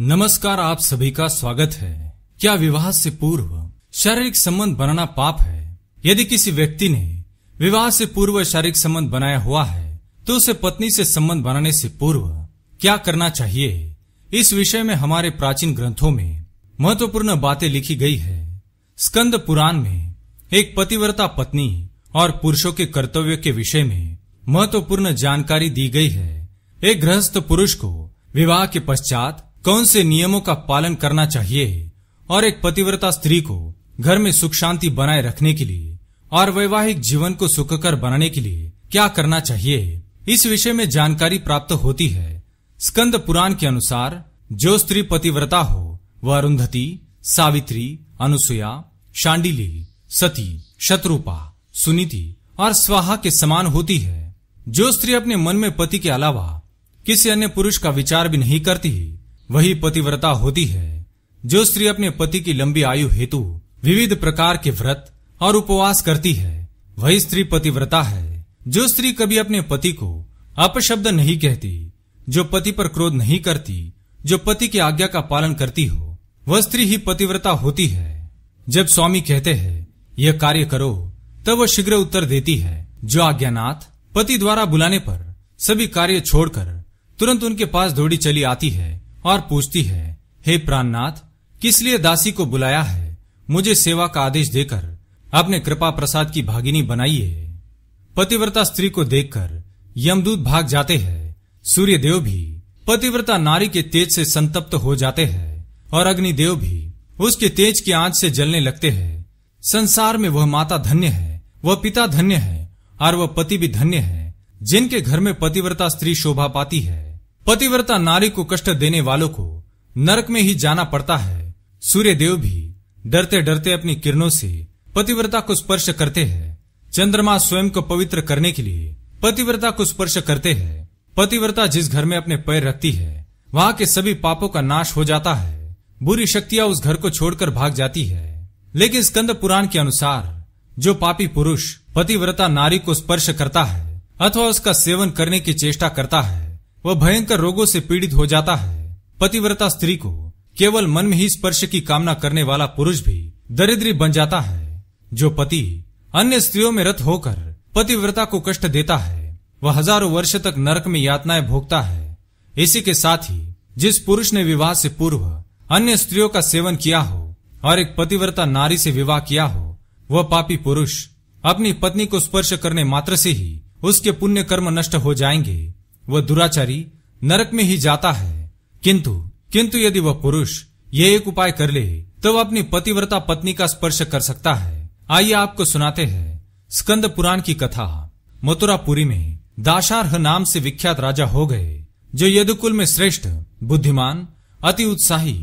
नमस्कार आप सभी का स्वागत है क्या विवाह से पूर्व शारीरिक संबंध बनाना पाप है यदि किसी व्यक्ति ने विवाह से पूर्व शारीरिक संबंध बनाया हुआ है तो उसे पत्नी से संबंध बनाने से पूर्व क्या करना चाहिए इस विषय में हमारे प्राचीन ग्रंथों में महत्वपूर्ण बातें लिखी गई है स्कंद पुराण में एक पतिव्रता पत्नी और पुरुषों के कर्तव्य के विषय में महत्वपूर्ण जानकारी दी गई है एक गृहस्थ पुरुष को विवाह के पश्चात कौन से नियमों का पालन करना चाहिए और एक पतिव्रता स्त्री को घर में सुख शांति बनाए रखने के लिए और वैवाहिक जीवन को सुखकर बनाने के लिए क्या करना चाहिए इस विषय में जानकारी प्राप्त होती है स्कंद पुराण के अनुसार जो स्त्री पतिव्रता हो वह अरुंधति सावित्री अनुसुया शांडिली सती शत्रुपा सुनीति और स्वाहा के समान होती है जो स्त्री अपने मन में पति के अलावा किसी अन्य पुरुष का विचार भी नहीं करती वही पतिव्रता होती है जो स्त्री अपने पति की लंबी आयु हेतु विविध प्रकार के व्रत और उपवास करती है वही स्त्री पतिव्रता है जो स्त्री कभी अपने पति को अपशब्द नहीं कहती जो पति पर क्रोध नहीं करती जो पति की आज्ञा का पालन करती हो वह स्त्री ही पतिव्रता होती है जब स्वामी कहते हैं यह कार्य करो तब वह शीघ्र उत्तर देती है जो आज्ञानाथ पति द्वारा बुलाने पर सभी कार्य छोड़कर तुरंत उनके पास दौड़ी चली आती है और पूछती है हे प्राणनाथ किस लिए दासी को बुलाया है मुझे सेवा का आदेश देकर अपने कृपा प्रसाद की भागिनी बनाइए पतिव्रता स्त्री को देखकर यमदूत भाग जाते हैं सूर्यदेव भी पतिव्रता नारी के तेज से संतप्त हो जाते हैं और अग्निदेव भी उसके तेज की आंच से जलने लगते हैं संसार में वह माता धन्य है वह पिता धन्य है और वह पति भी धन्य है जिनके घर में पतिव्रता स्त्री शोभा पाती है पतिव्रता नारी को कष्ट देने वालों को नरक में ही जाना पड़ता है सूर्य देव भी डरते डरते अपनी किरणों से पतिव्रता को स्पर्श करते हैं चंद्रमा स्वयं को पवित्र करने के लिए पतिव्रता को स्पर्श करते हैं पतिव्रता जिस घर में अपने पैर रखती है वहाँ के सभी पापों का नाश हो जाता है बुरी शक्तियां उस घर को छोड़कर भाग जाती है लेकिन स्कंद पुराण के अनुसार जो पापी पुरुष पतिव्रता नारी को स्पर्श करता है अथवा उसका सेवन करने की चेष्टा करता है वह भयंकर रोगों से पीड़ित हो जाता है पतिव्रता स्त्री को केवल मन में ही स्पर्श की कामना करने वाला पुरुष भी दरिद्री बन जाता है जो पति अन्य स्त्रियों में रत होकर पतिव्रता को कष्ट देता है वह हजारों वर्ष तक नरक में यातनाएं भोगता है इसी के साथ ही जिस पुरुष ने विवाह से पूर्व अन्य स्त्रियों का सेवन किया हो और एक पतिव्रता नारी से विवाह किया हो वह पापी पुरुष अपनी पत्नी को स्पर्श करने मात्र से ही उसके पुण्य कर्म नष्ट हो जाएंगे वह दुराचारी नरक में ही जाता है किंतु किंतु यदि वह पुरुष ये एक उपाय कर ले तो वह अपनी पतिव्रता पत्नी का स्पर्श कर सकता है आइए आपको सुनाते हैं स्कंद पुराण की कथा मथुरापुरी में दाशारह नाम से विख्यात राजा हो गए जो यदुकुल में श्रेष्ठ बुद्धिमान अति उत्साही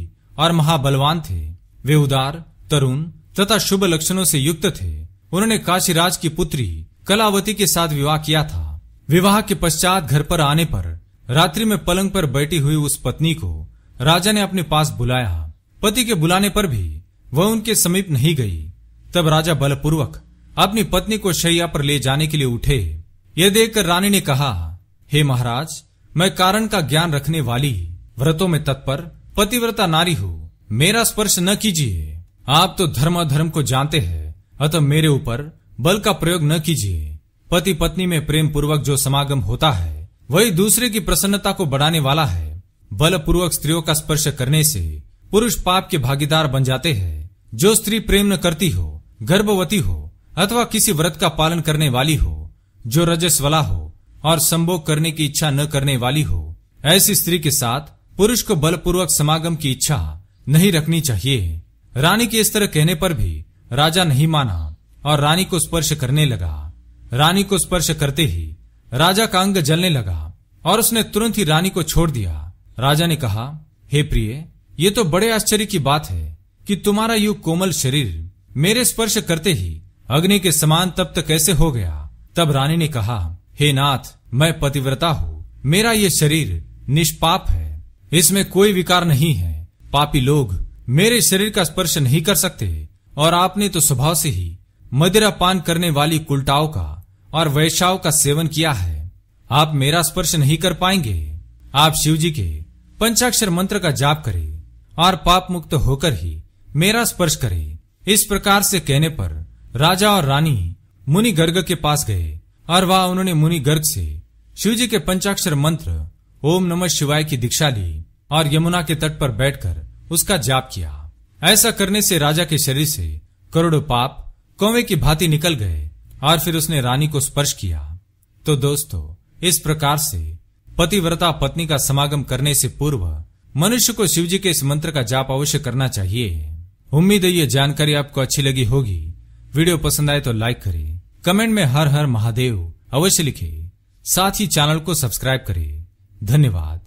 और महाबलवान थे वे उदार तरुण तथा शुभ लक्षणों से युक्त थे उन्होंने काशीराज की पुत्री कलावती के साथ विवाह किया था विवाह के पश्चात घर पर आने पर रात्रि में पलंग पर बैठी हुई उस पत्नी को राजा ने अपने पास बुलाया पति के बुलाने पर भी वह उनके समीप नहीं गई तब राजा बलपूर्वक अपनी पत्नी को शैया पर ले जाने के लिए उठे यह देखकर रानी ने कहा हे महाराज मैं कारण का ज्ञान रखने वाली व्रतों में तत्पर पतिव्रता नारी हूँ मेरा स्पर्श न कीजिए आप तो धर्म धर्म को जानते हैं अतः मेरे ऊपर बल का प्रयोग न कीजिए पति पत्नी में प्रेम पूर्वक जो समागम होता है वही दूसरे की प्रसन्नता को बढ़ाने वाला है बलपूर्वक स्त्रियों का स्पर्श करने से पुरुष पाप के भागीदार बन जाते हैं जो स्त्री प्रेम न करती हो गर्भवती हो अथवा किसी व्रत का पालन करने वाली हो जो रजस वाला हो और संभोग करने की इच्छा न करने वाली हो ऐसी स्त्री के साथ पुरुष को बलपूर्वक समागम की इच्छा नहीं रखनी चाहिए रानी के इस तरह कहने पर भी राजा नहीं माना और रानी को स्पर्श करने लगा रानी को स्पर्श करते ही राजा का अंग जलने लगा और उसने तुरंत ही रानी को छोड़ दिया राजा ने कहा हे प्रिय ये तो बड़े आश्चर्य की बात है कि तुम्हारा यू कोमल शरीर मेरे स्पर्श करते ही अग्नि के समान तब तक कैसे हो गया तब रानी ने कहा हे नाथ मैं पतिव्रता हूँ मेरा ये शरीर निष्पाप है इसमें कोई विकार नहीं है पापी लोग मेरे शरीर का स्पर्श नहीं कर सकते और आपने तो स्वभाव से ही मदिरा पान करने वाली कुलटाओं का और वैशाव का सेवन किया है आप मेरा स्पर्श नहीं कर पाएंगे आप शिव जी के पंचाक्षर मंत्र का जाप करें और पाप मुक्त होकर ही मेरा स्पर्श करें इस प्रकार से कहने पर राजा और रानी मुनि गर्ग के पास गए और वहां उन्होंने मुनि गर्ग से शिवजी के पंचाक्षर मंत्र ओम नमः शिवाय की दीक्षा ली और यमुना के तट पर बैठकर उसका जाप किया ऐसा करने से राजा के शरीर से करोड़ों पाप कौवे की भांति निकल गए और फिर उसने रानी को स्पर्श किया तो दोस्तों इस प्रकार से पतिव्रता पत्नी का समागम करने से पूर्व मनुष्य को शिव जी के इस मंत्र का जाप अवश्य करना चाहिए उम्मीद है ये जानकारी आपको अच्छी लगी होगी वीडियो पसंद आए तो लाइक करें कमेंट में हर हर महादेव अवश्य लिखें साथ ही चैनल को सब्सक्राइब करें धन्यवाद